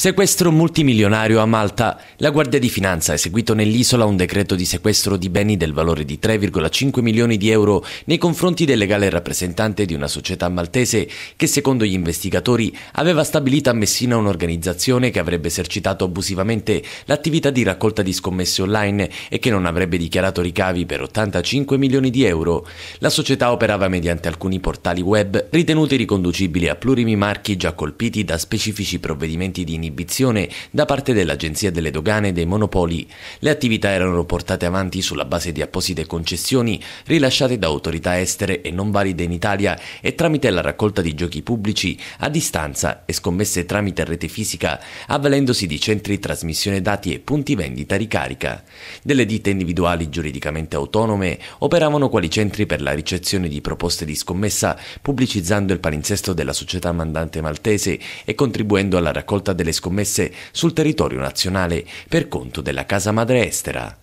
Sequestro multimilionario a Malta. La Guardia di Finanza ha eseguito nell'isola un decreto di sequestro di beni del valore di 3,5 milioni di euro nei confronti del legale rappresentante di una società maltese che secondo gli investigatori aveva stabilito a Messina un'organizzazione che avrebbe esercitato abusivamente l'attività di raccolta di scommesse online e che non avrebbe dichiarato ricavi per 85 milioni di euro. La società operava mediante alcuni portali web ritenuti riconducibili a plurimi marchi già colpiti da specifici provvedimenti di inibizione proibizione da parte dell'Agenzia delle Dogane e dei Monopoli. Le attività erano portate avanti sulla base di apposite concessioni rilasciate da autorità estere e non valide in Italia e tramite la raccolta di giochi pubblici a distanza e scommesse tramite rete fisica, avvalendosi di centri di trasmissione dati e punti vendita ricarica. Delle ditte individuali giuridicamente autonome operavano quali centri per la ricezione di proposte di scommessa, pubblicizzando il palinsesto della società mandante maltese e contribuendo alla raccolta delle delle scommesse sul territorio nazionale per conto della casa madre estera.